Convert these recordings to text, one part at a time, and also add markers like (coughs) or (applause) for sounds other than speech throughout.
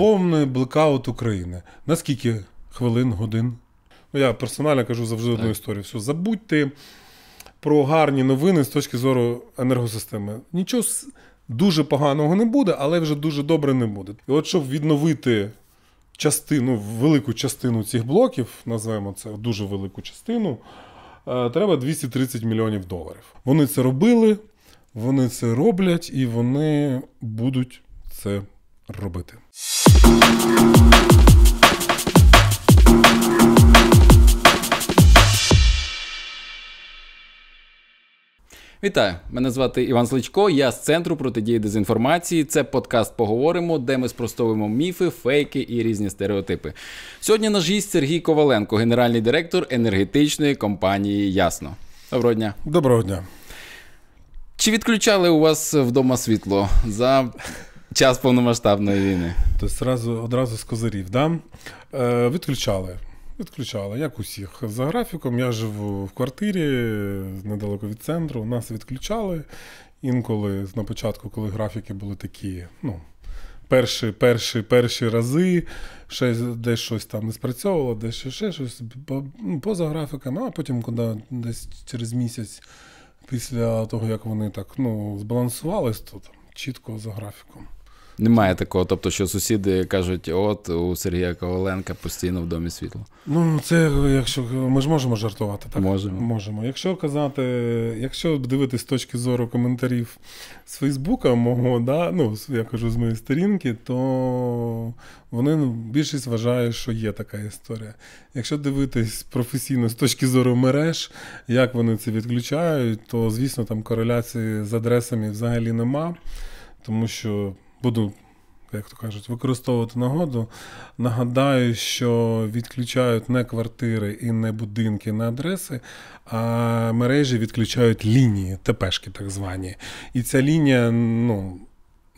повний блекаут України. Наскільки хвилин, годин? Ну, Я персонально кажу завжди одну історію. Все, забудьте про гарні новини з точки зору енергосистеми. Нічого дуже поганого не буде, але вже дуже добре не буде. І от щоб відновити частину, велику частину цих блоків, називаємо це дуже велику частину, е, треба 230 мільйонів доларів. Вони це робили, вони це роблять і вони будуть це робити. Вітаю, мене звати Іван Сличко. Я з центру протидії дезінформації. Це подкаст Поговоримо, де ми спростовуємо міфи, фейки і різні стереотипи. Сьогодні наш гість Сергій Коваленко, генеральний директор енергетичної компанії Ясно. Доброго дня. Доброго дня. Чи відключали у вас вдома світло за Час повномасштабної війни. Тобто одразу з козирів да? Е, відключали. Відключали, як усіх. За графіком, я живу в квартирі недалеко від центру. Нас відключали. Інколи на початку, коли графіки були такі, ну, перші перші, перші рази, щось десь щось там не спрацьовувало, десь ще, ще щось ну, поза графіками, а потім, коли десь через місяць, після того, як вони так ну, збалансувались, то там, чітко за графіком. Немає такого, тобто, що сусіди кажуть, от у Сергія Коваленка постійно в домі світло. Ну, ну, це якщо ми ж можемо жартувати, так? Можемо. Можемо. Якщо казати, якщо дивитись з точки зору коментарів з Фейсбука, мого, да, ну я кажу з моєї сторінки, то вони ну, більшість вважають, що є така історія. Якщо дивитись професійно з точки зору мереж, як вони це відключають, то звісно там кореляції з адресами взагалі нема, тому що буду. Як то кажуть, використовувати нагоду. Нагадаю, що відключають не квартири і не будинки не адреси, а мережі відключають лінії, ТПшки так звані. І ця лінія ну,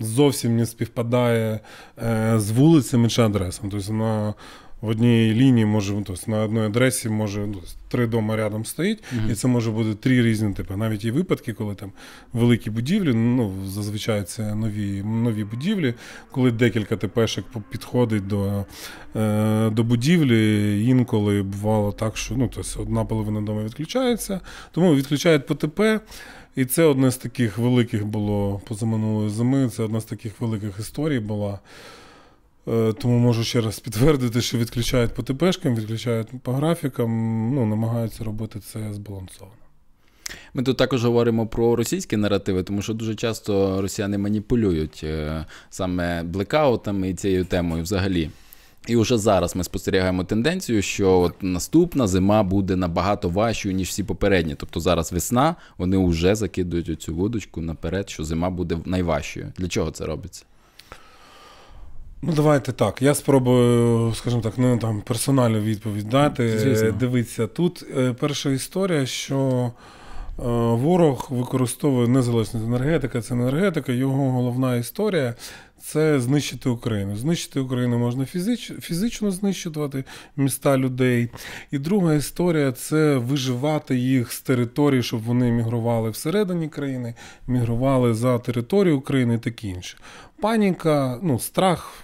зовсім не співпадає е, з вулицями чи адресами. Тобто вона в одній лінії може ну, тобто, на одній адресі може ну, тобто, три дома рядом стоїть, mm-hmm. і це може бути три різні типи. Навіть і випадки, коли там великі будівлі, ну зазвичай це нові нові будівлі, коли декілька тепешек підходить до е, до будівлі. Інколи бувало так, що ну тобто, одна половина дома відключається, тому відключають ПТП. І це одне з таких великих було позаминулої зими. Це одна з таких великих історій була. Е, тому можу ще раз підтвердити, що відключають по ТПшкам, відключають по графікам, ну, намагаються робити це збалансовано. Ми тут також говоримо про російські наративи, тому що дуже часто росіяни маніпулюють е, саме блекаутами і цією темою взагалі. І вже зараз ми спостерігаємо тенденцію, що от наступна зима буде набагато важчою, ніж всі попередні. Тобто зараз весна, вони вже закидують оцю водочку наперед, що зима буде найважчою. Для чого це робиться? Ну, давайте так. Я спробую, скажімо так, ну там персональну відповідь дати. Звісно. Дивіться, тут е, перша історія, що е, ворог використовує незалежність енергетика, це енергетика, його головна історія це знищити Україну. Знищити Україну можна фізич, фізично знищувати міста людей. І друга історія це виживати їх з території, щоб вони мігрували всередині країни, мігрували за територію України і таке інше. Паніка, ну, страх.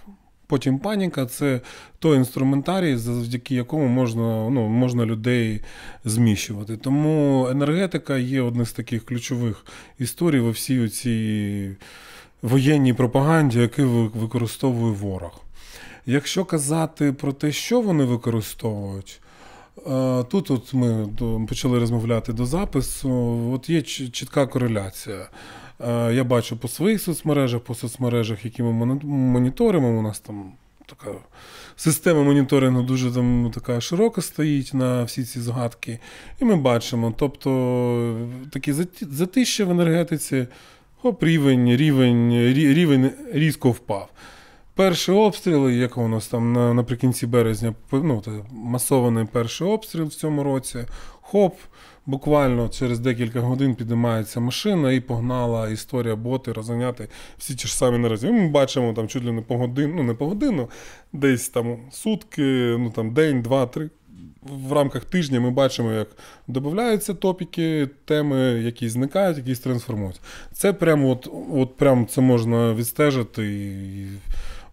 Потім паніка це той інструментарій, завдяки якому можна ну, можна людей зміщувати. Тому енергетика є одне з таких ключових історій во всій цій воєнній пропаганді, яку використовує ворог. Якщо казати про те, що вони використовують, е, тут от ми почали розмовляти до запису, от є чітка кореляція. Е, я бачу по своїх соцмережах, по соцмережах, які ми моніторимо, у нас там така система моніторингу дуже там така широка стоїть на всі ці згадки. І ми бачимо, тобто такі затиші в енергетиці Хоп, рівень рівень, рівень різко впав. Перші обстріли, як у нас там наприкінці березня, ну, масований перший обстріл в цьому році. Хоп, буквально через декілька годин піднімається машина і погнала історія боти розганяти всі ті ж самі наразі. Ми бачимо там чуть ли не по годину, ну не по годину, десь там сутки, ну там день, два, три в рамках тижня ми бачимо, як додаються топіки, теми, які зникають, якісь трансформуються. Це прямо от, от прямо це можна відстежити. І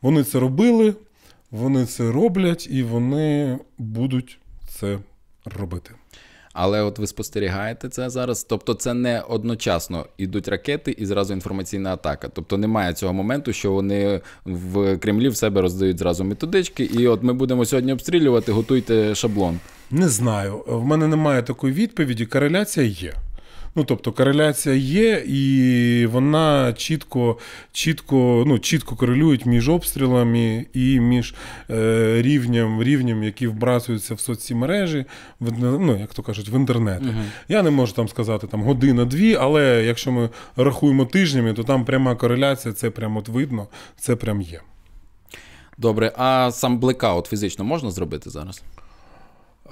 Вони це робили, вони це роблять і вони будуть це робити. Але от ви спостерігаєте це зараз. Тобто, це не одночасно йдуть ракети і зразу інформаційна атака. Тобто немає цього моменту, що вони в Кремлі в себе роздають зразу методички, і от ми будемо сьогодні обстрілювати, готуйте шаблон. Не знаю, в мене немає такої відповіді. Кореляція є. Ну тобто кореляція є, і вона чітко чітко, ну, чітко корелюють між обстрілами і між е, рівням, рівням, які вбрасуються в соцмережі, в, ну, як то кажуть, в інтернет. Угу. Я не можу там сказати там година-дві, але якщо ми рахуємо тижнями, то там пряма кореляція, це прямо от видно, це прям є. Добре, а сам блекаут фізично можна зробити зараз?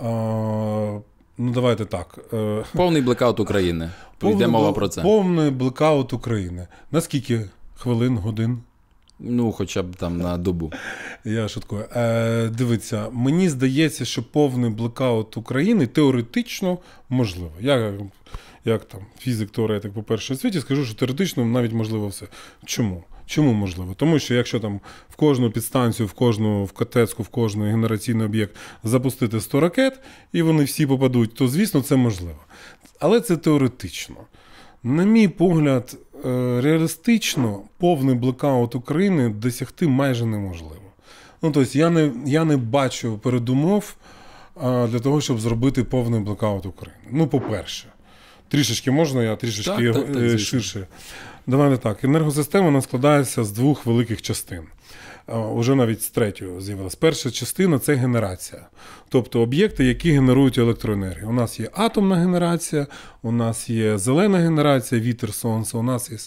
А... Ну, давайте так. Е, повний блекаут України. (laughs) Повний, мова про це. Повний блекаут України. Наскільки хвилин, годин? Ну, хоча б там на добу. Я шуткую. Е, Дивіться, мені здається, що повний блекаут України теоретично можливо. Я, як там, фізик теоретик по першій світі, скажу, що теоретично навіть можливо все. Чому? Чому можливо? Тому що якщо там в кожну підстанцію, в кожну в катецьку, в кожний генераційний об'єкт запустити 100 ракет і вони всі попадуть, то звісно це можливо. Але це теоретично. На мій погляд, е, реалістично повний блекаут України досягти майже неможливо. Ну тобто, я не я не бачу передумов е, для того, щоб зробити повний блекаут України. Ну, по-перше, трішечки можна, я трішечки так, так, так, е, ширше. Давайте так. Енергосистема вона складається з двох великих частин. Уже навіть з третього з'явилася. Перша частина це генерація, тобто об'єкти, які генерують електроенергію. У нас є атомна генерація, у нас є зелена генерація, вітер сонце, у нас є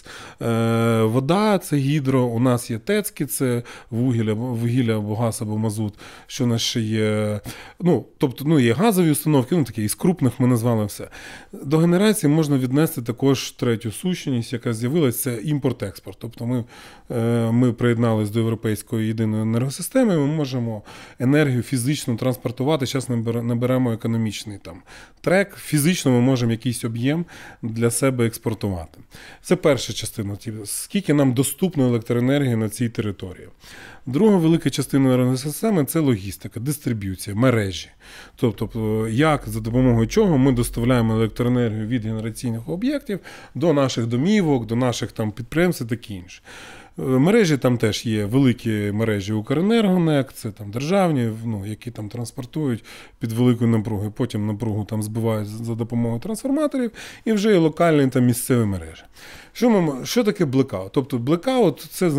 е, вода, це гідро, у нас є тецки, це вугілля, вугілля або газ або мазут. Що у нас ще є? Ну, тобто ну, є газові установки, ну такі із крупних ми назвали все. До генерації можна віднести також третю сущність, яка з'явилася, це імпорт-експорт. Тобто ми, е, ми приєдналися до європейської єдиної енергосистеми, ми можемо енергію фізично транспортувати. Зараз наберемо економічний там трек. Фізично ми можемо якісь об'єм для себе експортувати. Це перша частина, скільки нам доступно електроенергії на цій території. Друга велика частина енергосистеми це логістика, дистриб'юція, мережі. Тобто, е, як за допомогою чого ми доставляємо електроенергію від генераційних об'єктів до наших домівок, до наших там підприємств і таке інше. Е, мережі там теж є великі мережі Укренергонек, це там державні, ну, які там транспортують під великою напругою. Потім напругу там збивають за допомогою трансформаторів, і вже є локальні та місцеві мережі. Що ми, що таке блекаут? Тобто блекаут це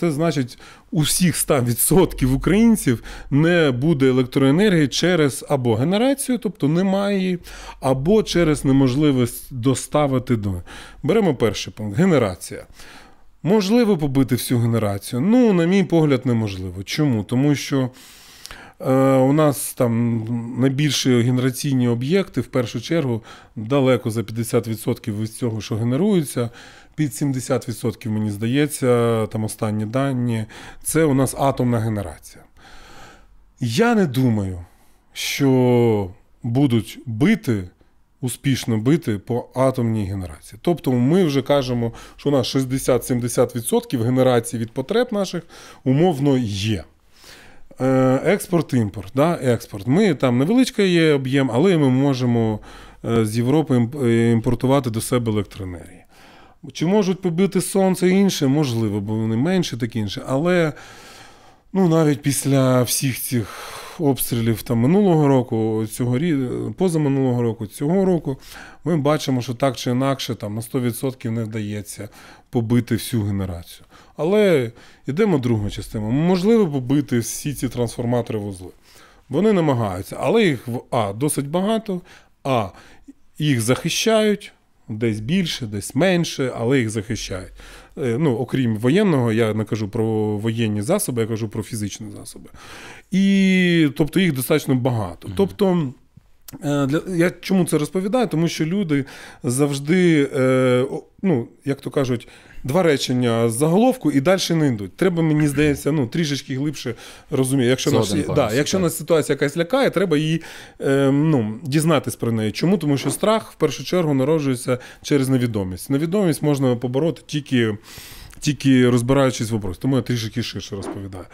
це значить у всіх 100% українців не буде електроенергії через або генерацію, тобто немає або через неможливість доставити до. Беремо перший пункт генерація. Можливо побити всю генерацію. Ну, на мій погляд, неможливо. Чому? Тому що е, у нас там найбільші генераційні об'єкти в першу чергу далеко за 50% від цього, що генерується. Під 70%, мені здається, там останні дані. Це у нас атомна генерація. Я не думаю, що будуть бити успішно бити по атомній генерації. Тобто ми вже кажемо, що у нас 60-70% генерації від потреб наших умовно є. Е, експорт-імпорт. да, експорт. Ми там невеличка є об'єм, але ми можемо е, з Європи е, імпортувати до себе електроенергію. Чи можуть побити сонце інше? Можливо, бо вони менше, так інше. Але ну, навіть після всіх цих обстрілів там минулого року, цього позаминулого року, цього року, ми бачимо, що так чи інакше там на 100% не вдається побити всю генерацію. Але йдемо другу частину. Можливо, побити всі ці трансформатори вузли. Вони намагаються, але їх А досить багато, а їх захищають десь більше, десь менше, але їх захищають. Е, ну, окрім воєнного, я не кажу про воєнні засоби, я кажу про фізичні засоби. І тобто їх достатньо багато. Тобто. Е, я чому це розповідаю? Тому що люди завжди, е, ну як то кажуть, два речення з заголовку і далі не йдуть. Треба, мені здається, ну трішечки глибше розуміти. Якщо нас да, якщо нас ситуація якась лякає, треба її е, ну, дізнатись про неї. Чому? Тому що страх в першу чергу народжується через невідомість. Невідомість можна побороти тільки тільки розбираючись в вопрос. Тому я трішки ширше розповідаю.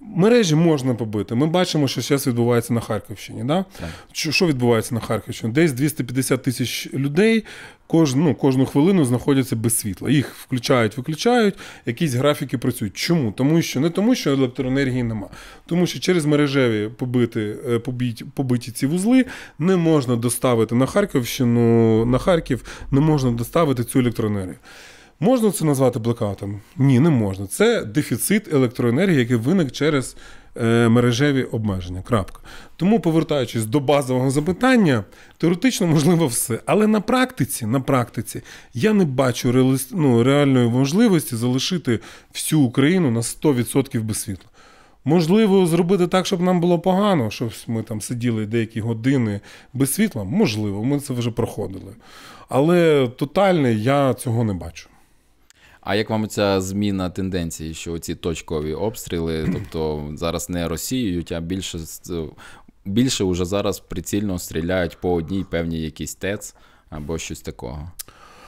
Мережі можна побити. Ми бачимо, що зараз відбувається на Харківщині. Да? Що відбувається на Харківщині? Десь 250 тисяч людей кож, ну, кожну хвилину знаходяться без світла. Їх включають, виключають, якісь графіки працюють. Чому? Тому що не тому, що електроенергії нема, тому що через мережеві побити, е, побиті, побиті ці вузли не можна доставити на Харківщину, на Харків не можна доставити цю електроенергію. Можна це назвати блекаутом? Ні, не можна. Це дефіцит електроенергії, який виник через е, мережеві обмеження. Крапка. Тому, повертаючись до базового запитання, теоретично можливо все. Але на практиці на практиці, я не бачу реалі... ну, реальної можливості залишити всю Україну на 100% без світла. Можливо, зробити так, щоб нам було погано, щоб ми там сиділи деякі години без світла. Можливо, ми це вже проходили. Але тотально я цього не бачу. А як вам ця зміна тенденції, що ці точкові обстріли, (clears throat) тобто зараз не розсіюють, а більше більше вже зараз прицільно стріляють по одній певній якійсь ТЕЦ або щось такого?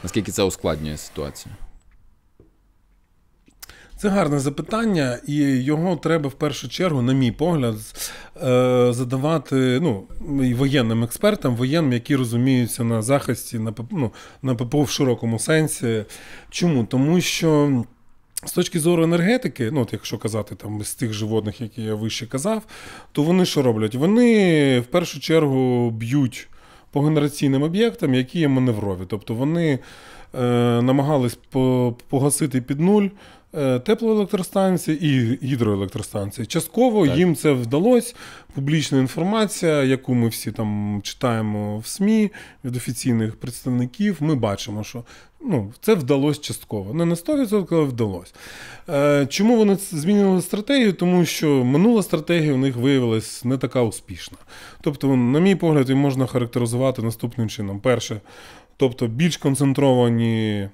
Наскільки це ускладнює ситуацію? Це гарне запитання, і його треба в першу чергу, на мій погляд, е, задавати ну, воєнним експертам, воєнним, які розуміються на захисті, на ну, на ППО в широкому сенсі. Чому? Тому що. З точки зору енергетики, ну от якщо казати там з тих животних, які я вище казав, то вони що роблять? Вони в першу чергу б'ють по генераційним об'єктам, які є маневрові. Тобто вони е, намагались погасити під нуль Е, теплоелектростанцій і гідроелектростанцій. Частково так. їм це вдалося. Публічна інформація, яку ми всі там читаємо в СМІ від офіційних представників, ми бачимо, що ну, це вдалося частково. Не на 100%, але вдалося. Е, чому вони змінили стратегію? Тому що минула стратегія у них виявилась не така успішна. Тобто, на мій погляд, її можна характеризувати наступним чином: перше, тобто більш концентровані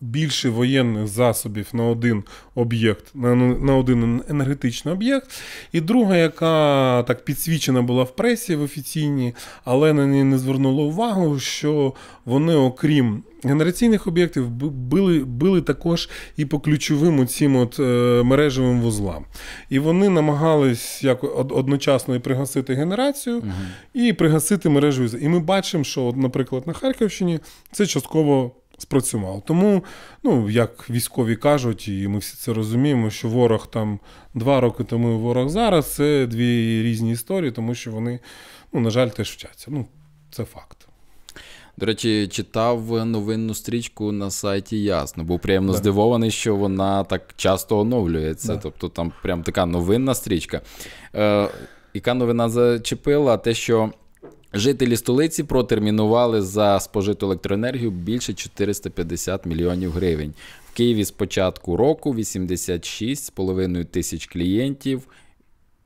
більше воєнних засобів на один об'єкт, на, на один енергетичний об'єкт. І друга, яка так підсвічена була в пресі в офіційній, але на неї не звернуло увагу, що вони, окрім генераційних об'єктів, били били також і по ключовим оцім от, е, мережевим вузлам. І вони намагались як одночасно і пригасити генерацію угу. і пригасити мережу. І ми бачимо, що, от, наприклад, на Харківщині це частково спрацював. Тому, ну як військові кажуть, і ми всі це розуміємо, що ворог там два роки тому і ворог зараз це дві різні історії, тому що вони, ну, на жаль, теж вчаться. Ну, це факт. До речі, читав новинну стрічку на сайті Ясно. Був приємно да. здивований, що вона так часто оновлюється. Да. Тобто там прям така новинна стрічка. Е, Яка новина зачепила? Те, що Жителі столиці протермінували за спожиту електроенергію більше 450 мільйонів гривень. В Києві з початку року 86,5 тисяч клієнтів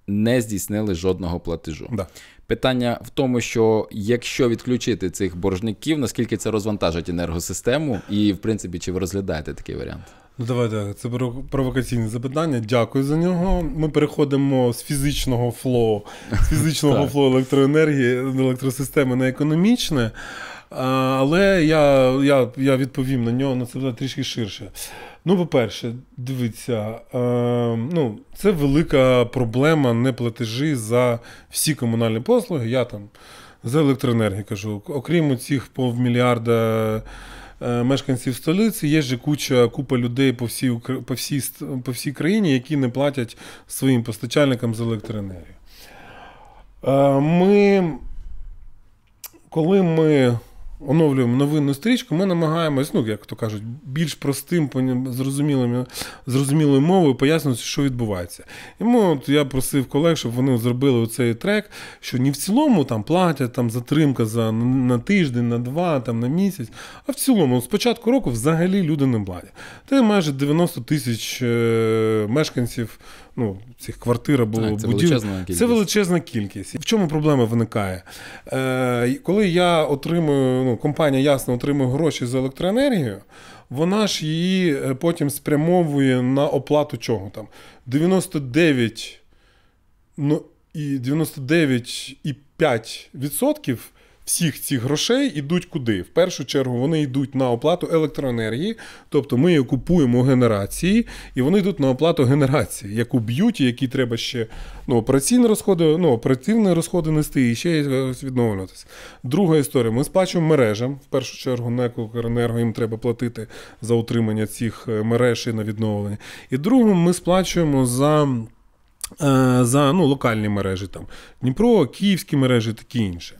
не здійснили жодного платежу. Да. Питання в тому, що якщо відключити цих боржників, наскільки це розвантажить енергосистему, і в принципі чи ви розглядаєте такий варіант? Ну, давайте це провокаційне запитання. Дякую за нього. Ми переходимо з фізичного флоу, з фізичного (laughs) флоу електроенергії, електросистеми на економічне. Але я я, я відповім на нього на це трішки ширше. Ну, по-перше, дивіться, е, ну, це велика проблема неплатежі за всі комунальні послуги. Я там за електроенергію кажу, окрім цих півмільярда. Е, мешканців столиці. Є же куча купа людей по всій по всій, по всій країні, які не платять своїм постачальникам з електроенергію. Е, ми, Коли ми оновлюємо новинну стрічку, ми намагаємось, ну як то кажуть, більш простим, зрозумілою зрозумілою мовою пояснювати, що відбувається. І ми, от я просив колег, щоб вони зробили цей трек, що не в цілому там платять там затримка за на тиждень, на два, там на місяць. А в цілому, з початку року, взагалі люди не платять. Та майже 90 тисяч е, мешканців ну, цих квартир або так, це будівель. Величезна кількість. Це величезна кількість. В чому проблема виникає? Е, Коли я отримую, ну, компанія ясно отримує гроші за електроенергію, вона ж її е, потім спрямовує на оплату чого там. 99 ну, і 99,5% всіх цих грошей йдуть куди? В першу чергу вони йдуть на оплату електроенергії, тобто ми її купуємо генерації, і вони йдуть на оплату генерації, яку б'ють, які треба ще ну, операційні розходи, ну, оперативні розходи нести і ще е, відновлюватися. Друга історія: ми сплачуємо мережам. В першу чергу на Укренерго їм треба платити за утримання цих е, мереж і на відновлення. І другим ми сплачуємо за. Е, за ну, локальні мережі, там Дніпро, Київські мережі таке інше.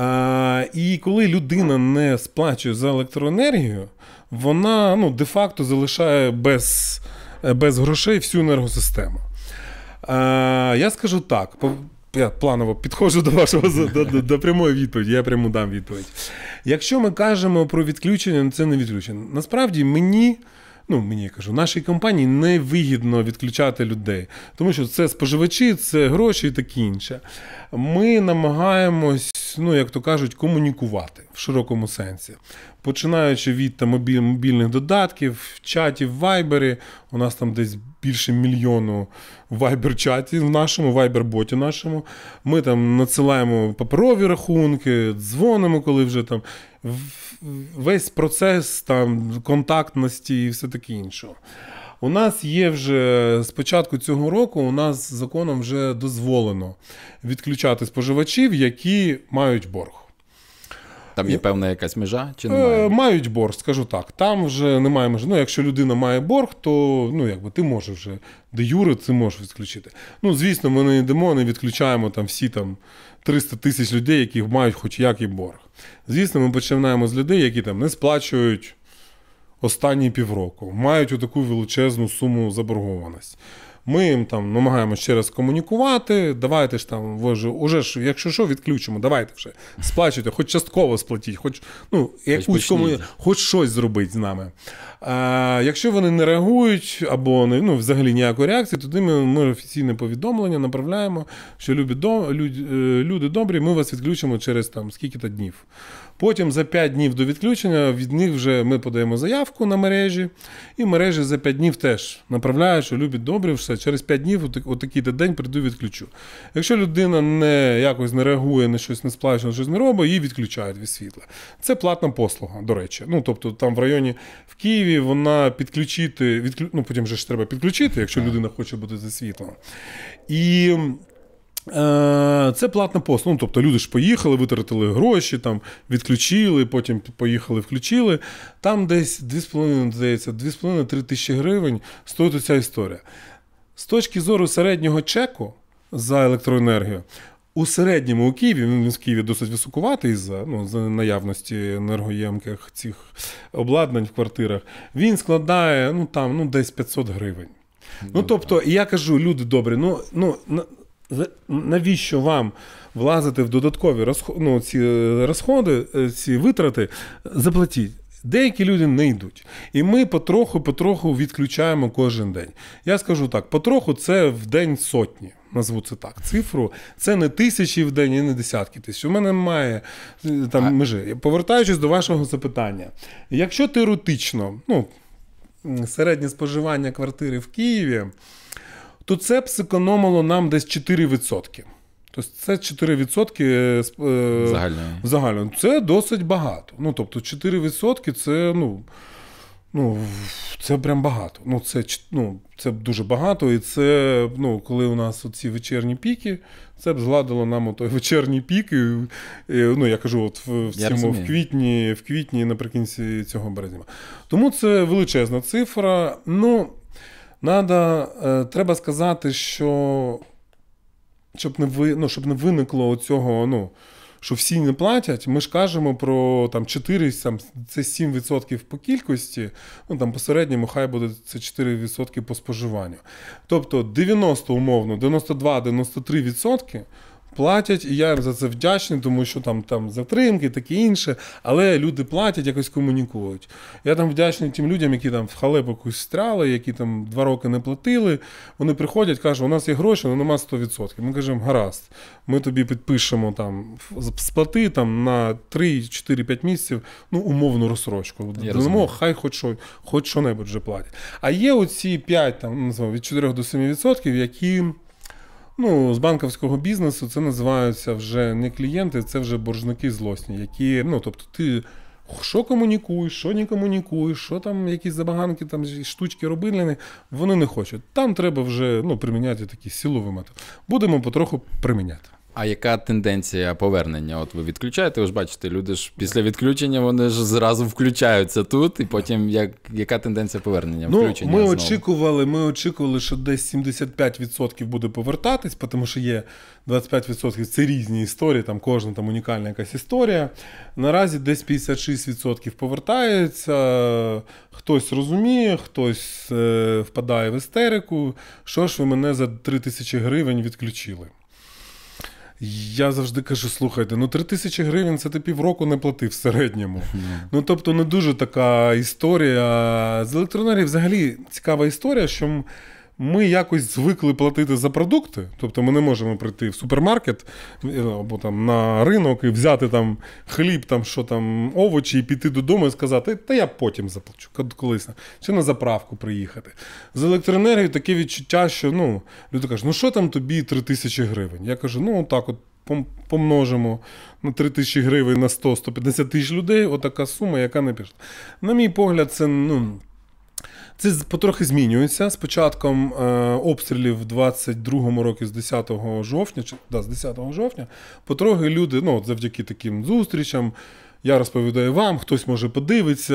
А, І коли людина не сплачує за електроенергію, вона ну, де-факто залишає без без грошей всю енергосистему. А, Я скажу так: я планово підходжу до вашого до, до, до прямої відповіді, я прямо дам відповідь. Якщо ми кажемо про відключення, ну, це не відключення. Насправді мені ну мені я кажу, нашій компанії невигідно відключати людей, тому що це споживачі, це гроші і таке інше. Ми намагаємось, ну як то кажуть, комунікувати в широкому сенсі, починаючи від там, мобільних додатків, чатів, вайбери. У нас там десь більше мільйону вайбер-чатів в нашому, вайбер-боті нашому. Ми там надсилаємо паперові рахунки, дзвонимо, коли вже там весь процес там контактності і все таке інше. У нас є вже з початку цього року. У нас законом вже дозволено відключати споживачів, які мають борг. Там є певна якась межа чи е, немає? Мають борг, скажу так. Там вже немає межі. Ну, якщо людина має борг, то ну якби ти можеш вже де Юри, ти можеш відключити. Ну, звісно, ми не йдемо, не відключаємо там всі там 300 тисяч людей, які мають хоч як і борг. Звісно, ми починаємо з людей, які там не сплачують останні півроку, мають отаку величезну суму заборгованості. Ми їм там намагаємося ще раз комунікувати. Давайте ж там, ви уже ж, якщо що, відключимо, давайте вже сплачуйте, хоч частково сплатіть, хоч ну якусь кому, хоч щось зробить з нами. А, Якщо вони не реагують або не ну, взагалі ніякої реакції, тоді ми, ми офіційне повідомлення направляємо, що любі до, люд, е, люди добрі, ми вас відключимо через там скільки-то днів. Потім за 5 днів до відключення від них вже ми подаємо заявку на мережі, і мережі за 5 днів теж направляють, що любить добре, все через 5 днів, отакий то день прийду, відключу. Якщо людина не якось не реагує на щось, не сплачує, щось не робить, її відключають від світла. Це платна послуга, до речі. Ну тобто там в районі в Києві вона підключити, відклю... ну потім же ж треба підключити, якщо людина хоче бути за світлом. І Е, це платна послуга. Ну, Тобто люди ж поїхали, витратили гроші, там, відключили, потім поїхали, включили. Там десь 2,5, здається, 2,5-3 тисячі гривень стоїть оця історія. З точки зору середнього чеку за електроенергію, у середньому у Києві, він в Києві досить високуватий за ну, за наявності енергоємких цих обладнань в квартирах, він складає ну, там, ну, десь 500 гривень. Ну, ну тобто, я кажу, люди добрі, ну ну Навіщо вам влазити в додаткові розходи, ну, ці е, розходи, е, ці витрати, заплатіть. Деякі люди не йдуть. І ми потроху-потроху відключаємо кожен день. Я скажу так: потроху це в день сотні. Назву це так. Цифру це не тисячі в день і не десятки тисяч. У мене немає е, там межі. Повертаючись до вашого запитання, якщо теоретично, ну середнє споживання квартири в Києві то це б зекономило нам десь 4%. Тобто це 4% загально. загально. Це досить багато. Ну, тобто, 4% це, ну. Ну, це прям багато. Ну, це ну, це дуже багато. І це, ну, коли у нас ці вечірні піки, це б згладило нам той вечірній пік. І, ну, я кажу, от в, в цьому в квітні, в квітні наприкінці цього березня. Тому це величезна цифра. Ну, Надо, е, Треба сказати, що щоб не ви, ну, щоб не виникло цього, ну, що всі не платять, ми ж кажемо про там 4, там, це 7% по кількості, ну там по середньому хай буде це 4% по споживанню. Тобто 90 умовно, 92-93% платять, і я їм за це вдячний, тому що там там затримки, таке інше. Але люди платять, якось комунікують. Я там вдячний тим людям, які там в халепу якусь стряли, які там два роки не платили. Вони приходять, кажуть, у нас є гроші, але нема 100%. Ми кажемо, гаразд, ми тобі підпишемо там сплати там на 3-4-5 місяців, ну, умовну розсрочку. Дамо, хай хоч що, хоч що-небудь вже платять. А є оці 5, там, ну, від 4 до 7%, які. Ну, з банківського бізнесу це називаються вже не клієнти, це вже боржники злосні, які, ну тобто, ти що комунікуєш, що не комунікуєш, що там якісь забаганки, там штучки робили, вони не хочуть. Там треба вже ну, приміняти такі силовий метод. Будемо потроху приміняти. А яка тенденція повернення? От ви відключаєте, ви ж бачите, люди ж після відключення вони ж зразу включаються тут, і потім як, яка тенденція повернення? Ну, Ми знову. очікували, ми очікували, що десь 75% буде повертатись, тому що є 25% це різні історії, там кожна там унікальна якась історія. Наразі десь 56% повертається, хтось розуміє, хтось е, впадає в істерику. Що ж ви мене за 3 тисячі гривень відключили? Я завжди кажу: слухайте, ну 3 тисячі гривень це ти півроку не платив в середньому. Ну тобто, не дуже така історія. З електроенергії взагалі цікава історія, що ми якось звикли платити за продукти, тобто ми не можемо прийти в супермаркет е, або там на ринок і взяти там хліб, там що там, овочі, і піти додому і сказати, та я потім заплачу, колись чи на заправку приїхати. З електроенергією таке відчуття, що ну, люди кажуть, ну що там тобі 3 тисячі гривень? Я кажу, ну так от. Помножимо на 3 тисячі гривень на 100-150 тисяч людей, отака сума, яка не пішла. На мій погляд, це ну, це потрохи змінюється. З початком е, обстрілів 22-му році з 10 жовтня, чи, да, з 10 жовтня, потрохи люди, ну, завдяки таким зустрічам, я розповідаю вам, хтось може подивитися,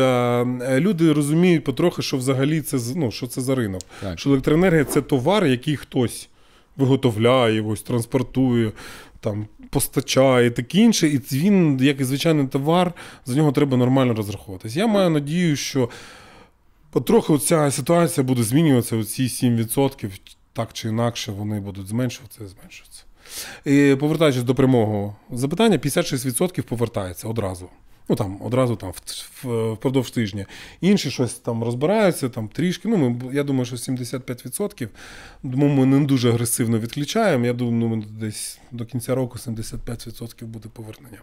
е, Люди розуміють потрохи, що взагалі це ну, що це за ринок. Так. Що електроенергія це товар, який хтось виготовляє, ось транспортує. Там постачає таке інше, і він, як і звичайний товар, за нього треба нормально розраховуватись. Я маю надію, що Потроху ця ситуація буде змінюватися. Оці 7% так чи інакше вони будуть зменшуватися і зменшуватися. І Повертаючись до прямого запитання, 56% повертається одразу. Ну там одразу там впродовж тижня. Інші щось там розбираються, там трішки. Ну ми я думаю, що 75%. тому ми не дуже агресивно відключаємо. Я думаю, ну, десь до кінця року 75% буде повернення.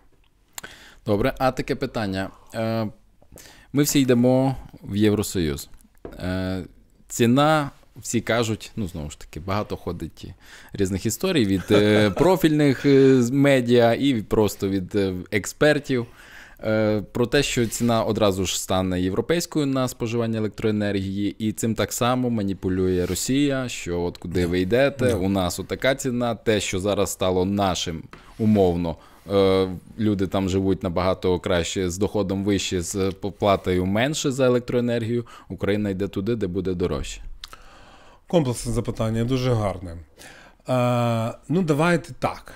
Добре, а таке питання. Е, ми всі йдемо в Євросоюз. Е, ціна, всі кажуть, ну знову ж таки, багато ходить різних історій від е, (laughs) профільних е, медіа і просто від експертів. Про те, що ціна одразу ж стане європейською на споживання електроенергії, і цим так само маніпулює Росія, що от куди ви йдете, у нас отака ціна, те, що зараз стало нашим умовно Е, люди там живуть набагато краще з доходом вище, з поплатою менше за електроенергію. Україна йде туди, де буде дорожче. Комплексне запитання дуже гарне. Е, ну, давайте так.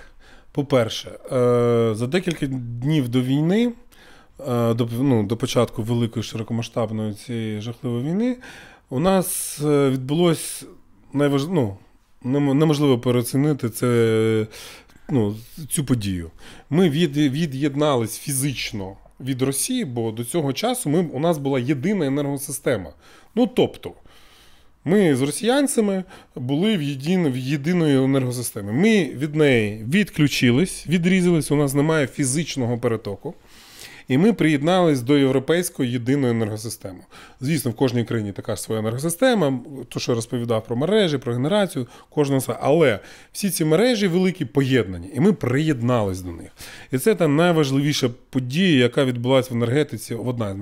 По-перше, е, за декілька днів до війни, е, до ну, до початку великої широкомасштабної цієї жахливої війни, у нас е, відбулось найваж... ну, неможливо переоцінити це ну, цю подію. Ми від, від'єднались фізично від Росії, бо до цього часу ми, у нас була єдина енергосистема. Ну тобто. Ми з росіянцями були в єдино, в єдиної енергосистемі. Ми від неї відключились, відрізались. У нас немає фізичного перетоку і ми приєднались до європейської єдиної енергосистеми. Звісно, в кожній країні така ж своя енергосистема, то що я розповідав про мережі, про генерацію, кожного але всі ці мережі великі поєднані, і ми приєднались до них. І це та найважливіша подія, яка відбулася в енергетиці, одна з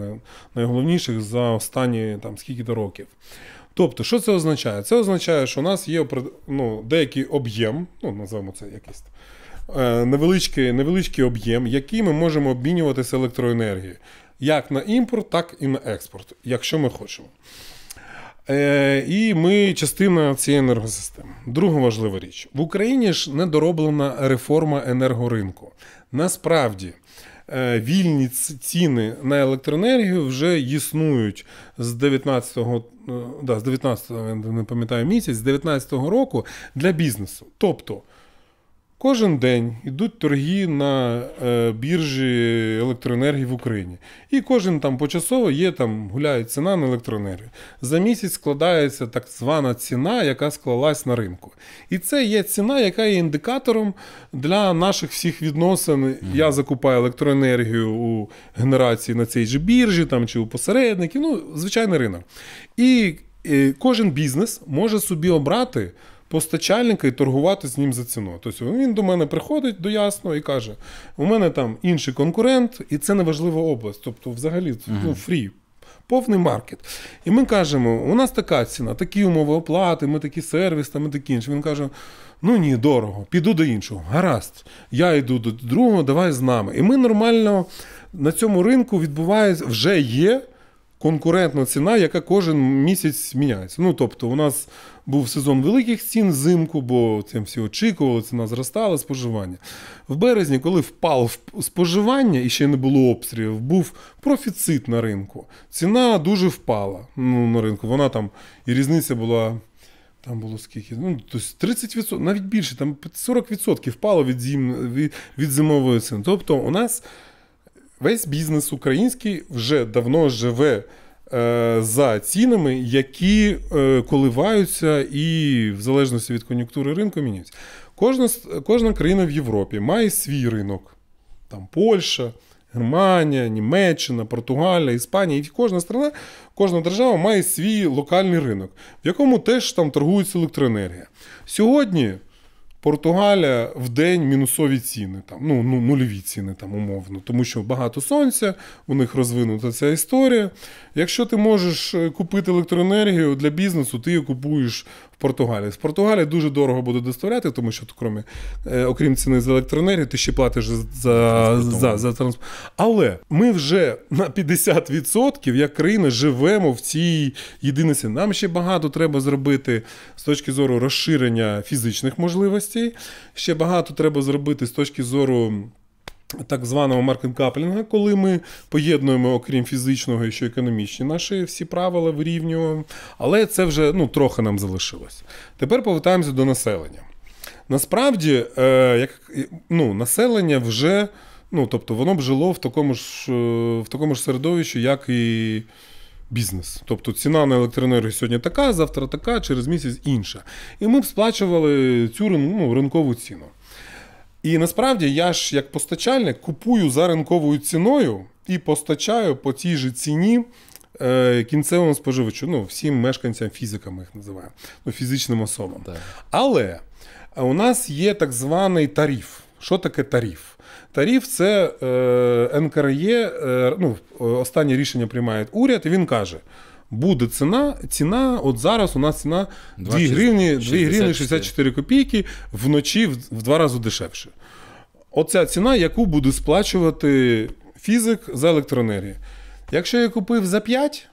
найголовніших за останні там скільки-то років. Тобто, що це означає? Це означає, що у нас є ну, деякий об'єм, ну називаємо це якийсь. Е, невеличкий невеличкий об'єм, який ми можемо обмінюватися електроенергією, як на імпорт, так і на експорт, якщо ми хочемо. Е, і ми частина цієї енергосистеми. Друга важлива річ: в Україні ж недороблена реформа енергоринку. Насправді. Е, вільні ціни на електроенергію вже існують з 19-го, да, з 19-го, не пам'ятаю місяць, з 19-го року для бізнесу. Тобто Кожен день йдуть торги на е, біржі електроенергії в Україні. І кожен там почасово є там гуляє ціна на електроенергію. За місяць складається так звана ціна, яка склалась на ринку. І це є ціна, яка є індикатором для наших всіх відносин. Mm-hmm. Я закупаю електроенергію у генерації на цій же біржі там, чи у посередників, ну, звичайний ринок. І, і кожен бізнес може собі обрати постачальника і торгувати з ним за ціну. Тобто він до мене приходить до ясного і каже: у мене там інший конкурент, і це неважлива область. Тобто, взагалі, ну, фрі. Повний маркет. І ми кажемо, у нас така ціна, такі умови оплати, ми такі сервіс, ми такі інші. Він каже: ну ні, дорого, піду до іншого. Гаразд, я йду до другого, давай з нами. І ми нормально на цьому ринку відбувається, вже є конкурентна ціна, яка кожен місяць міняється. Ну, тобто, у нас був сезон великих цін взимку, бо цим всі очікували, ціна зростала, споживання. В березні, коли впав споживання і ще не було обстрілів, був профіцит на ринку. Ціна дуже впала ну, на ринку. Вона там і різниця була. Там було скільки? Ну, тобто 30%, навіть більше, там 40% впало від зим, від, від зимової ціни. Тобто у нас весь бізнес український вже давно живе Е, за цінами, які е, коливаються і в залежності від кон'юнктури ринку міняються. Кожна кожна країна в Європі має свій ринок. Там Польща, Германія, Німеччина, Португалія, Іспанія. І кожна страна, кожна держава має свій локальний ринок, в якому теж там торгується електроенергія. Сьогодні. Португалія в день мінусові ціни, там, ну, ну нульові ціни там умовно, тому що багато сонця, у них розвинута ця історія. Якщо ти можеш е, купити електроенергію для бізнесу, ти її купуєш Португалії. З Португалії дуже дорого буде доставляти, тому що, крім, е, окрім ціни за електроенергію, ти ще платиш за за, за транспорт. Але ми вже на 50% як країна живемо в цій єдиності. Нам ще багато треба зробити з точки зору розширення фізичних можливостей. Ще багато треба зробити з точки зору так званого маркеткаплінга, коли ми поєднуємо, окрім фізичного, і що економічні наші всі правила вирівнюємо. Але це вже ну, трохи нам залишилось. Тепер повертаємося до населення. Насправді, е, як, ну, населення вже, ну, тобто, воно б жило в такому ж, е, в такому ж середовищі, як і. Бізнес, тобто ціна на електроенергію сьогодні така, завтра така, через місяць інша. І ми б сплачували цю ну, ринкову ціну. І насправді я ж як постачальник купую за ринковою ціною і постачаю по тій же ціні е, кінцевому споживачу, ну, всім мешканцям фізикам їх називаю, ну, фізичним особам. Так. Але у нас є так званий тариф. Що таке тариф? Тариф це е, НКРЄ, е, ну, останнє рішення приймає уряд, і він каже буде ціна. Ціна, от зараз у нас ціна 2 гривні 2 гривні 64 копійки вночі в, в два рази дешевше. Оця ціна, яку буде сплачувати фізик за електроенергію. Якщо я купив за 5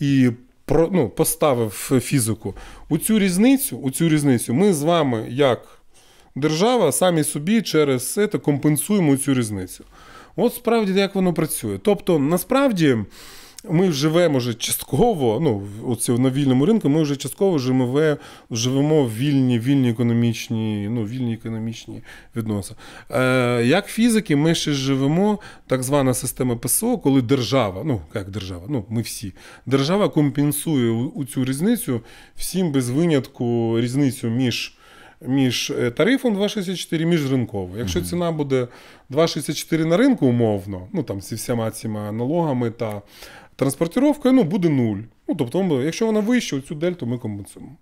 і про, ну, поставив фізику у цю різницю, у цю різницю ми з вами, як держава, самі собі через це компенсуємо цю різницю. От справді як воно працює. Тобто, насправді ми живемо вже частково. Ну, оці на вільному ринку, ми вже частково живемо, живемо в вільні, вільні економічні, ну, вільні економічні відносини. Е, Як фізики, ми ще живемо так звана система ПСО, коли держава, ну як держава, ну ми всі, держава компенсує у, цю різницю всім без винятку різницю між. Між е, тарифом 2,64 між ринково. Якщо ціна буде 2,64 на ринку умовно, ну там зі всіма цими налогами та транспортіровка ну, буде нуль. Ну, тобто, якщо вона вища, цю дельту ми компенсуємо.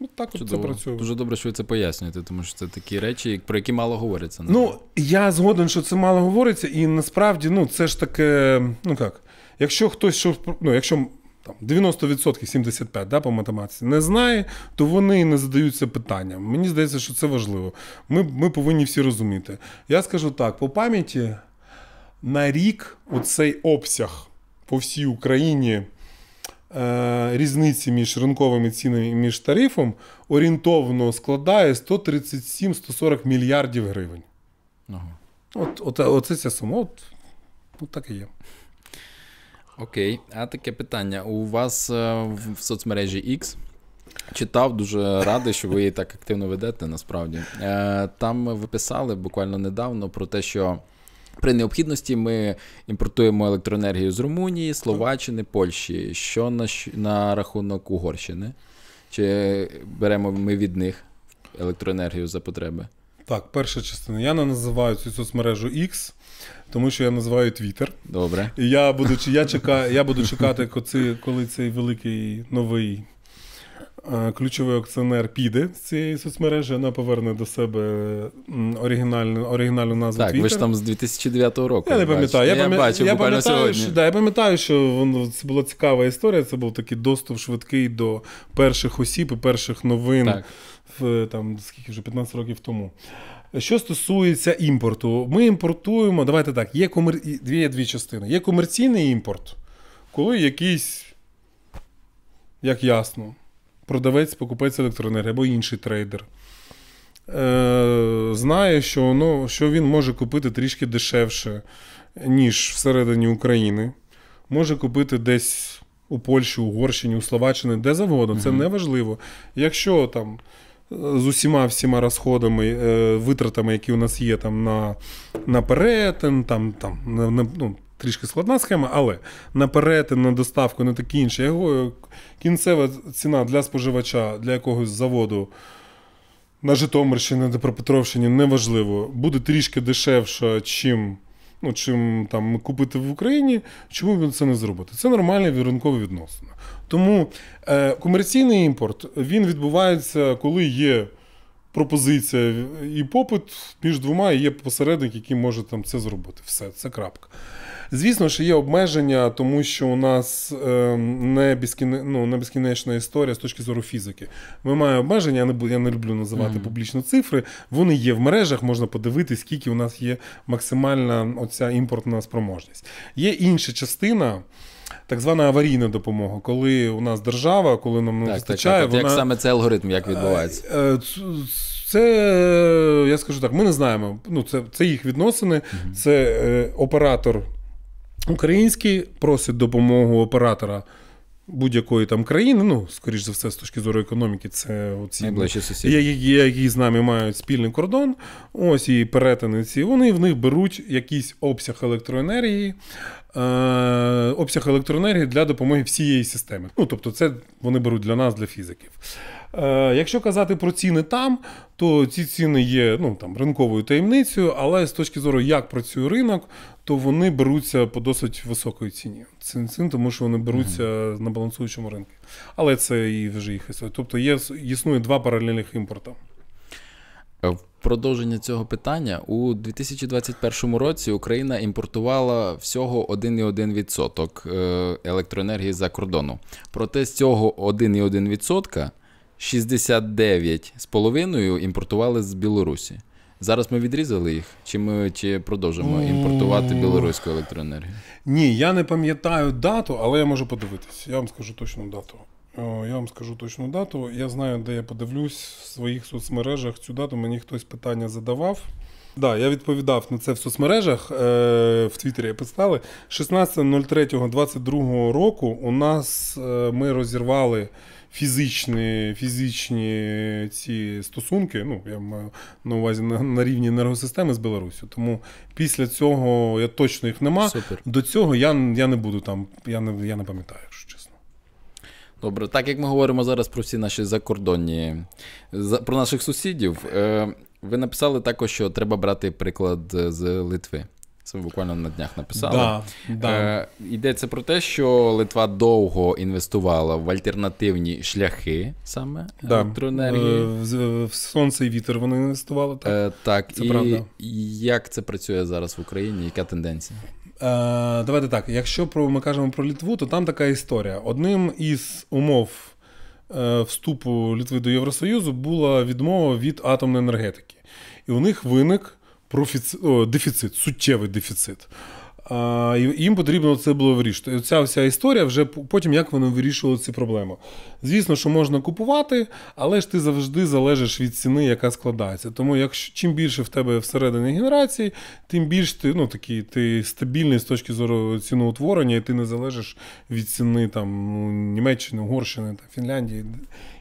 Ну, так от це працює. Дуже добре, що ви це пояснюєте, тому що це такі речі, про які мало говориться. Ну, я згоден, що це мало говориться, і насправді, ну, це ж таке, ну як, якщо хтось що, ну, якщо там 90% 75% да, по математиці не знає, то вони не задаються питанням. Мені здається, що це важливо. Ми, ми повинні всі розуміти. Я скажу так: по пам'яті на рік оцей обсяг по всій Україні е, різниці між ринковими цінами і між тарифом орієнтовно складає 137-140 мільярдів гривень. От, от, Оце це сума, от, от так і є. Окей, а таке питання. У вас е, в соцмережі X читав, дуже радий, що ви її так активно ведете насправді. Е, там ви писали буквально недавно про те, що при необхідності ми імпортуємо електроенергію з Румунії, Словаччини, Польщі. Що на на рахунок Угорщини? Чи беремо ми від них електроенергію за потреби? Так, перша частина. Я не називаю цю соцмережу X, тому що я називаю Twitter. Добре. І я буду я чекаю, я буду чекати, коли цей великий новий Е, ключовий акціонер піде з цієї соцмережі, вона поверне до себе оригінальну оригінальну назву Так, Twitter. ви ж там з 2009 року. Я не пам'ятаю. Я, я, бачу, я пам'ятаю, сьогодні. Що, да, я пам'ятаю, що воно, це була цікава історія. Це був такий доступ швидкий до перших осіб і перших новин так. в там скільки вже 15 років тому. Що стосується імпорту, ми імпортуємо. Давайте так, є комер... дві дві частини. Є комерційний імпорт, коли якийсь, як ясно, продавець, покупець електроенергії або інший трейдер. Е, знає, що ну, що він може купити трішки дешевше, ніж всередині України. Може купити десь у Польщі, Угорщині, у Словаччині, де завгодно. Це не важливо. Якщо там е, з усіма всіма розходами, е, витратами, які у нас є там на на перетин, там, там, на, ну, трішки складна схема, але на перетин, на доставку, на таке інше. Його кінцева ціна для споживача, для якогось заводу. На Житомирщині, на Дніпропетровщині, неважливо, буде трішки дешевше, чим ну, чим там купити в Україні. Чому він це не зробити? Це нормальне ринкові відносини. Тому е, комерційний імпорт він відбувається, коли є пропозиція і попит між двома і є посередник, який може там це зробити. Все, це крапка. Звісно що є обмеження, тому що у нас ем, не безкіне, ну, не безкінечна історія з точки зору фізики. Ми маємо обмеження, я не я не люблю називати mm-hmm. публічно цифри. Вони є в мережах, можна подивитися, скільки у нас є максимальна оця імпортна спроможність. Є інша частина. Так звана аварійна допомога, коли у нас держава, коли нам не вистачає. Так, так. Вона... Як саме цей алгоритм як е, відбувається? Е, це я скажу так, ми не знаємо. Ну, Це це їх відносини, це е, оператор Український просить допомогу оператора будь-якої там країни, ну, скоріш за все, з точки зору економіки, це оці найближчі сусіди, які з нами мають спільний кордон. Ось і перетиниці. Вони в них беруть якийсь обсяг електроенергії, е, обсяг електроенергії для допомоги всієї системи. Ну, тобто, це вони беруть для нас, для фізиків. Е, якщо казати про ціни там, то ці ціни є ну, там, ринковою таємницею, але з точки зору, як працює ринок, то вони беруться по досить високій ціні. Цін, цін тому що вони беруться mm-hmm. на балансуючому ринку. Але це і вже їх історія. Тобто є, існує два паралельних імпорта. Е, в продовження цього питання у 2021 році Україна імпортувала всього 1,1% е, електроенергії за кордону. Проте з цього 1,1% 69 з половиною імпортували з Білорусі. Зараз ми відрізали їх, чи ми чи продовжимо імпортувати білоруську електроенергію? Ні, я не пам'ятаю дату, але я можу подивитись. Я вам скажу точну дату. Я вам скажу точну дату. Я знаю, де я подивлюсь в своїх соцмережах цю дату. Мені хтось питання задавав. Так, да, я відповідав на це в соцмережах. Е, в Твіттері писали. 16.03.22 року у нас е, ми розірвали фізичні фізичні ці стосунки, ну я маю на увазі на, на рівні енергосистеми з Білорусі. Тому після цього я точно їх нема. Супер. До цього я я не буду там, я не я не пам'ятаю, якщо чесно. Добре, так як ми говоримо зараз про всі наші закордонні, про наших сусідів, е, ви написали також, що треба брати приклад е, з Литви. Це буквально на днях написали. Да, да. Е, Йдеться про те, що Литва довго інвестувала в альтернативні шляхи саме да. електроенергії. Е, е, в сонце і вітер вони інвестували. Так, е, так. Це і правда. як це працює зараз в Україні? Яка тенденція? Е, Давайте так. Якщо про ми кажемо про Литву, то там така історія. Одним із умов е, вступу Литви до Євросоюзу була відмова від атомної енергетики, і у них виник профіци... о, дефіцит, суттєвий дефіцит. А, Їм потрібно це було вирішити. І Ця вся історія вже потім як вони вирішували ці проблеми. Звісно, що можна купувати, але ж ти завжди залежиш від ціни, яка складається. Тому якщо чим більше в тебе всередині генерації, тим більш ти ну такий ти стабільний з точки зору ціноутворення, і ти не залежиш від ціни там ну, Німеччини, Угорщини та Фінляндії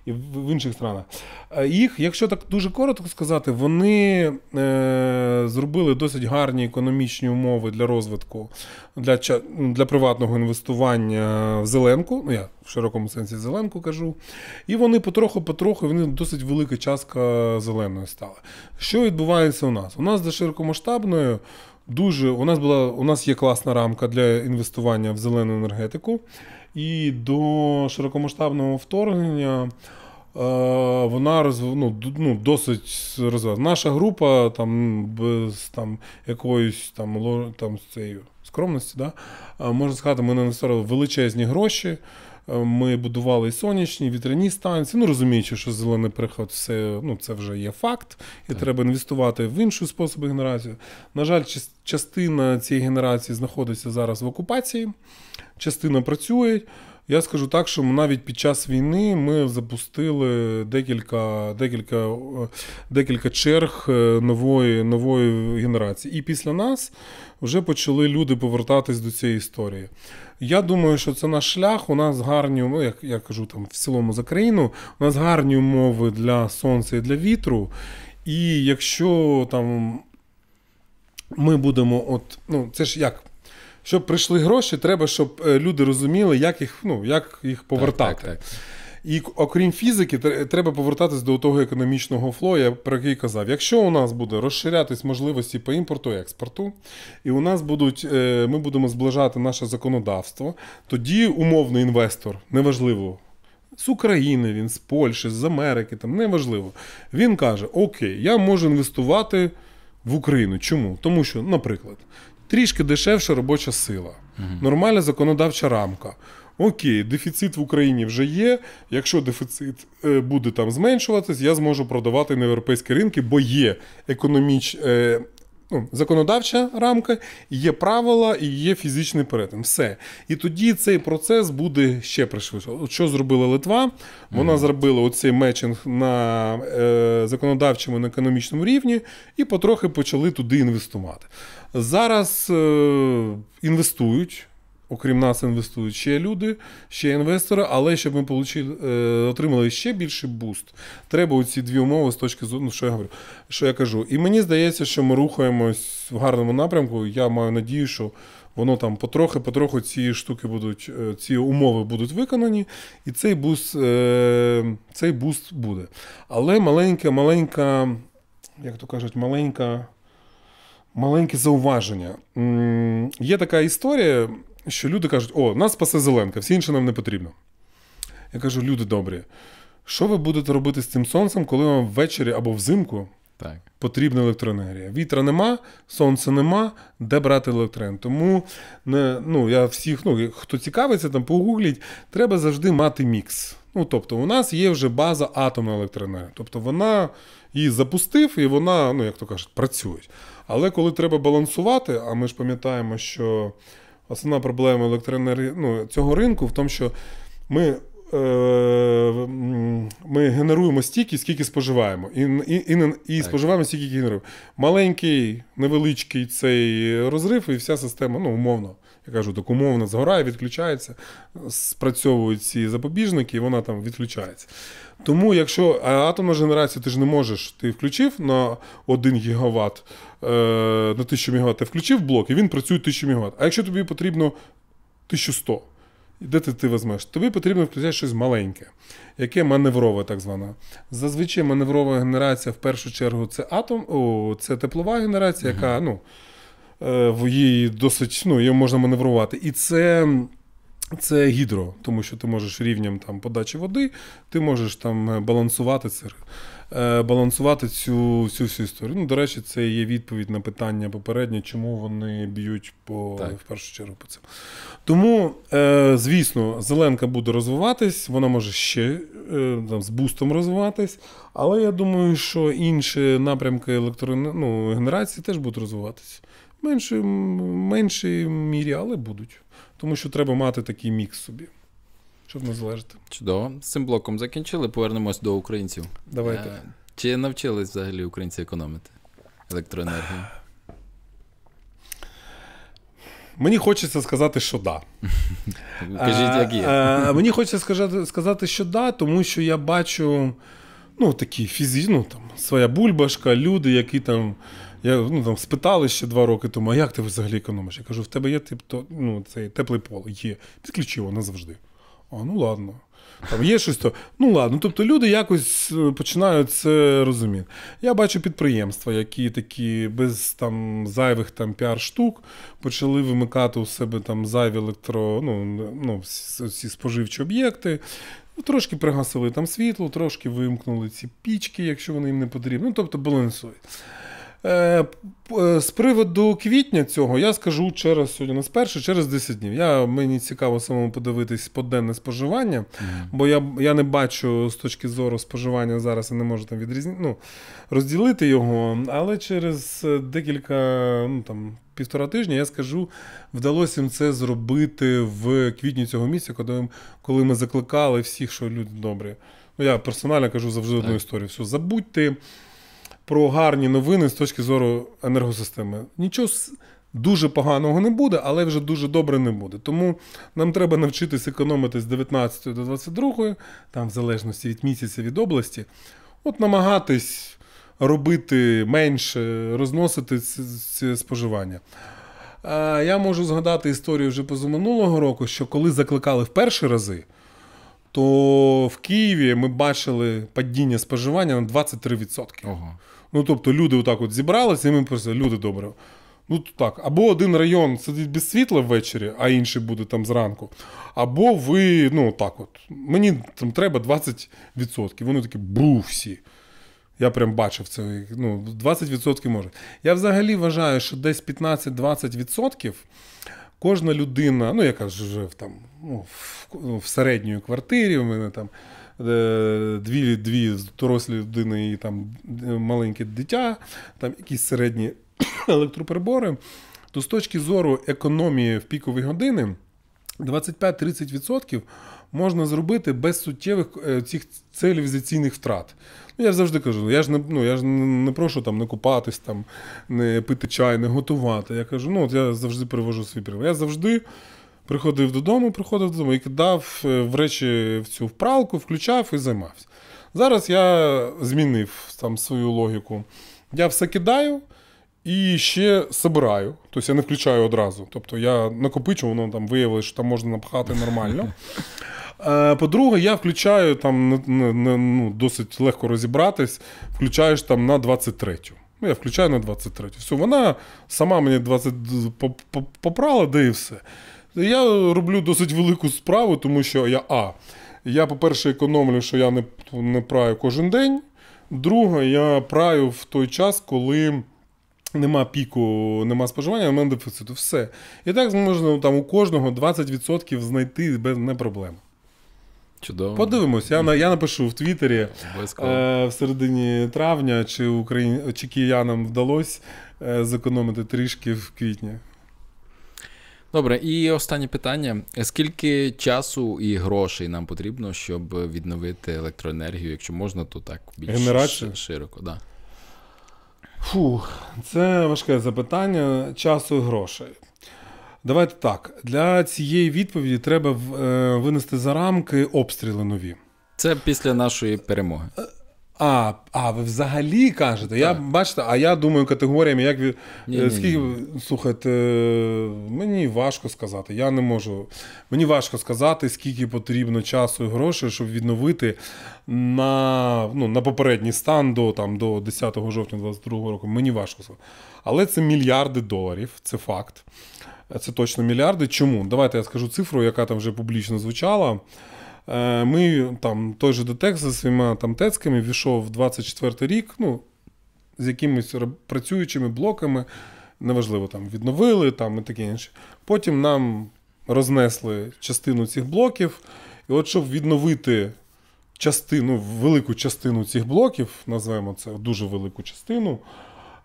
і в інших странах. Е, їх, якщо так дуже коротко сказати, вони е, зробили досить гарні економічні умови для розвитку, для ну, для приватного інвестування в Зеленку. Ну я в широкому сенсі Зеленку кажу. І вони потроху-потроху, вони досить велика частка зеленої стали. Що відбувається у нас? У нас за широкомасштабною. Дуже у нас була у нас є класна рамка для інвестування в зелену енергетику, і до широкомасштабного вторгнення е, вона роз, ну, ну, досить розвивалася. Наша група там без там якоїсь там ло, там цієї скромності, да, е, можна сказати, ми не величезні гроші. Е, ми будували і сонячні, і вітряні станції. Ну розуміючи, що зелений переход все ну це вже є факт, і так. треба інвестувати в інші способи генерації. На жаль, частина цієї генерації знаходиться зараз в окупації, частина працює. Я скажу так, що навіть під час війни ми запустили декілька декілька, е, декілька черг е, нової нової генерації. І після нас вже почали люди повертатись до цієї історії. Я думаю, що це наш шлях. У нас гарні, ну як я кажу там в цілому за країну, у нас гарні умови для сонця і для вітру. І якщо там ми будемо, от, ну це ж як. Щоб прийшли гроші, треба, щоб е, люди розуміли, як їх ну, як їх повертати. Так, так, так. І окрім фізики, треба повертатись до того економічного фло, я про який казав. Якщо у нас буде розширятись можливості по імпорту і експорту, і у нас будуть, е, ми будемо зближати наше законодавство, тоді умовний інвестор, неважливо. З України він, з Польщі, з Америки, там неважливо. Він каже: Окей, я можу інвестувати в Україну. Чому? Тому що, наприклад, трішки дешевша робоча сила, нормальна законодавча рамка окей, дефіцит в Україні вже є. Якщо дефіцит е, буде там зменшуватись, я зможу продавати на європейські ринки, бо є економіч, е, ну, законодавча рамка, є правила і є фізичний перетин. Все. І тоді цей процес буде ще пришвидше. Що зробила Литва? Вона зробила оцей мечинг на е, законодавчому на економічному рівні і потрохи почали туди інвестувати. Зараз інвестують. Окрім нас, інвестують ще люди, ще інвестори, але щоб ми е, отримали ще більший буст, треба ці дві умови з точки зору, ну, що я говорю, що я кажу. І мені здається, що ми рухаємось в гарному напрямку. Я маю надію, що воно там потрохи-потроху ці штуки будуть, е, ці умови будуть виконані, і цей буст, е, цей буст буде. Але маленька, маленька, як то кажуть, маленька, маленьке зауваження. Є така історія що люди кажуть, о, нас спасе Зеленка, всі інше нам не потрібно. Я кажу, люди добрі, що ви будете робити з цим сонцем, коли вам ввечері або взимку так. потрібна електроенергія? Вітра нема, сонця нема, де брати електроенергію? Тому не, ну, я всіх, ну, хто цікавиться, там погугліть, треба завжди мати мікс. Ну, Тобто, у нас є вже база атомна електроенергія. Тобто вона її запустив і вона, ну як то кажуть, працює. Але коли треба балансувати, а ми ж пам'ятаємо, що основна проблема електроенергії ну, цього ринку в тому, що ми. Е, ми генеруємо стільки, скільки споживаємо, і і, і, і споживаємо стільки генеруємо. Маленький, невеличкий цей розрив, і вся система ну, умовно я кажу, так умовно згорає, відключається, спрацьовують ці запобіжники, і вона там відключається. Тому, якщо атомну генерацію ти ж не можеш, ти включив на 1 гігават, е, на 1000 Мігават, ти включив блок, і він працює 1000 МВт. А якщо тобі потрібно 1100, де ти ти візьмеш? Тобі потрібно включати щось маленьке, яке маневрове, так зване. Зазвичай маневрова генерація в першу чергу це атом, о, це теплова генерація, яка ну, Е, в її досить ну, її можна маневрувати. І це. Це гідро, тому що ти можеш рівнем там подачі води, ти можеш там е, балансувати це, е, балансувати цю цю всю історію. Ну, до речі, це є відповідь на питання попереднє, чому вони б'ють по в першу чергу по цим. Тому, звісно, Зеленка буде розвиватись, вона може ще там з бустом розвиватись, але я думаю, що інші напрямки електро... ну, теж будуть розвиватись менші, меншій мірі, але будуть. Тому що треба мати такий мікс собі, щоб не залежати. Чудово. З цим блоком закінчили, повернемось до українців. Давайте. Е, Чи навчились взагалі українці економити електроенергію? Мені хочеться сказати, що да. (laughs) Кажіть, е, як є. Е, мені хочеться сказати, сказати, що да, тому що я бачу ну, такі фізичні, ну, там, своя бульбашка, люди, які там я ну, там спитали ще два роки тому, а як ти взагалі економиш? Я кажу, в тебе є тип, то, ну, цей тепле поле, є. Підключив вона завжди. А ну ладно. Там є щось то. Ну ладно. Тобто люди якось е, починають це розуміти. Я бачу підприємства, які такі без там зайвих там піар-штук почали вимикати у себе там зайві електро, ну, ну, всі споживчі об'єкти. Ну, трошки пригасили там світло, трошки вимкнули ці пічки, якщо вони їм не потрібні. Ну, тобто балансують. Е, е, з приводу квітня цього я скажу через сьогодні, не спершу, через 10 днів. Я, Мені цікаво самому подивитись поденне споживання, mm. бо я я не бачу з точки зору споживання зараз і не можу там відрізні, ну, розділити його. Але через е, декілька ну там. Півтора тижня я скажу, вдалося їм це зробити в квітні цього місяця, коли, коли ми закликали всіх, що люди добрі. Ну я персонально кажу завжди так. одну історію: все забудьте про гарні новини з точки зору енергосистеми. Нічого дуже поганого не буде, але вже дуже добре не буде. Тому нам треба навчитись економити з 19 до 22, там в залежності від місяця від області, от намагатись робити менше, розносити це споживання. Я можу згадати історію вже позаминулого року, що коли закликали в перші рази, то в Києві ми бачили падіння споживання на 23%. Ого. Ну тобто люди отак от зібралися, і ми просто люди добре. Ну так, або один район сидить без світла ввечері, а інший буде там зранку. Або ви, ну так от, мені там треба 20%. Вони такі бру всі. Я прям бачив це. ну 20% може. Я взагалі вважаю, що десь 15-20% кожна людина, ну яка живе там ну, в, в середньої квартирі, у мене там Е, дві дві дорослі людини і там е, маленьке дитя, там якісь середні (coughs) електроприбори, то з точки зору економії в пікові години. 25-30% можна зробити без суттєвих е, цих цивілізаційних втрат. Ну, Я завжди кажу, я ж не ну, я ж не прошу там не купатись, там, не пити чай, не готувати. Я кажу, ну от я завжди привожу свій приклад. Я завжди Приходив додому, приходив додому і кидав е, в речі в цю вправку, включав і займався. Зараз я змінив там свою логіку. Я все кидаю і ще собираю. Тобто я не включаю одразу. Тобто я накопичу, воно там виявилось, що там можна напхати нормально. (laughs) Е, по-друге, я включаю там ну, досить легко розібратись, включаєш там на 23-ю. Ну, я включаю на 23-ю. Все, вона сама мені 20 попрала, да і все. Ну, я роблю досить велику справу, тому що я а. Я, по-перше, економлю, що я не, не праю кожен день. Друге, я праю в той час, коли. Нема піку, нема споживання, нема дефіциту. Все. І так можна там у кожного 20% знайти без не проблем. Чудово. Подивимось, я я напишу в Твіттері е, в середині травня, чи Україн... чи киянам вдалося е, зекономити трішки в квітні. Добре, і останнє питання: скільки часу і грошей нам потрібно, щоб відновити електроенергію, якщо можна, то так більш Генерацію? широко. Да. Фух, це важке запитання часу і грошей. Давайте так. Для цієї відповіді треба е, винести за рамки обстріли нові. Це після нашої перемоги. Е, а, а ви взагалі кажете, так. я бачите, а я думаю категоріями, як ви е, скільки слухайте, е, мені важко сказати. Я не можу. Мені важко сказати, скільки потрібно часу і грошей, щоб відновити на ну, на попередній стан до там, до 10 жовтня 2022 року. Мені важко сказати. Але це мільярди доларів, це факт. Це точно мільярди. Чому? Давайте я скажу цифру, яка там вже публічно звучала. Е, ми там той же Детек за своїми там тецьками війшов в 24 рік, ну, з якимись працюючими блоками, неважливо, там відновили там і таке інше. Потім нам рознесли частину цих блоків. І от щоб відновити частину, велику частину цих блоків, називаємо це дуже велику частину,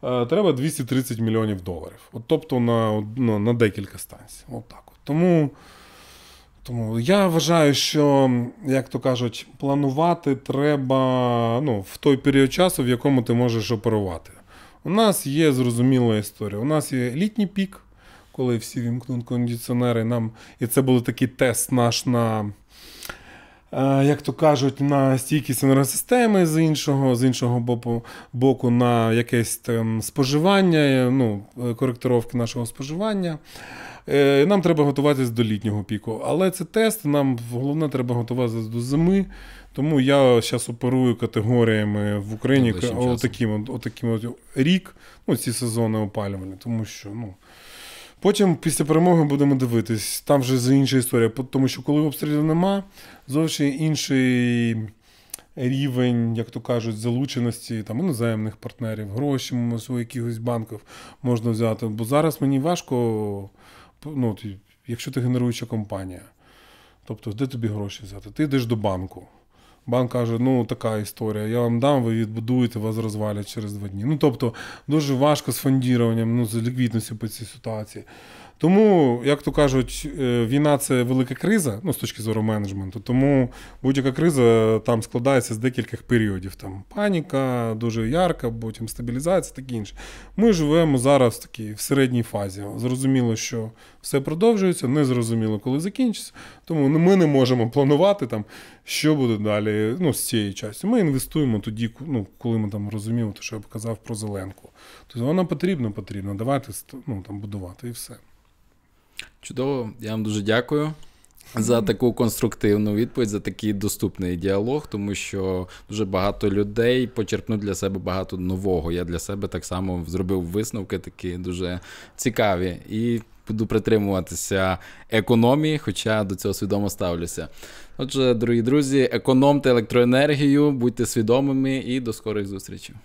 е, треба 230 мільйонів доларів. От, Тобто на на, ну, на декілька станцій. От так. Тому. Тому я вважаю, що, як то кажуть, планувати треба ну, в той період часу, в якому ти можеш оперувати. У нас є зрозуміла історія. У нас є літній пік, коли всі вімкнуть кондиціонери. Нам і це був такий тест наш на. Е, як то кажуть, на стійкість енергосистеми з іншого з іншого боку на якесь там споживання, ну, е, коректировки нашого споживання. Е, нам треба готуватись до літнього піку. Але це тест, нам головне треба готуватися до зими. Тому я зараз оперую категоріями в Україні отаким от рік, ну, ці сезони опалювання. Тому що, ну. Потім після перемоги будемо дивитись. Там вже за інша історія, тому що коли обстрілів нема, зовсім інший рівень, як то кажуть, залученості там іноземних партнерів, гроші, можливо, якихось банків можна взяти. Бо зараз мені важко ну, якщо ти генеруюча компанія, тобто де тобі гроші взяти? Ти йдеш до банку. Банк каже, ну така історія, я вам дам, ви відбудуєте, вас розвалять через два дні. Ну тобто дуже важко з фондуванням, ну, з ліквідністю по цій ситуації. Тому, як то кажуть, е, війна це велика криза, ну з точки зору менеджменту. Тому будь-яка криза там складається з декількох періодів. Там паніка, дуже ярка, потім стабілізація, таке інше. Ми живемо зараз в такій в середній фазі. Зрозуміло, що все продовжується, не зрозуміло, коли закінчиться. Тому ми не можемо планувати там, що буде далі. Ну, з цієї частини. Ми інвестуємо тоді, ну коли ми там розуміємо, то що я б казав про Зеленку. Тобто вона потрібна, потрібна. Давайте ну, там будувати і все. Чудово, я вам дуже дякую. За таку конструктивну відповідь, за такий доступний діалог, тому що дуже багато людей почерпнуть для себе багато нового. Я для себе так само зробив висновки, такі дуже цікаві, і буду притримуватися економії, хоча до цього свідомо ставлюся. Отже, дорогі друзі, економте електроенергію, будьте свідомими і до скорих зустрічей.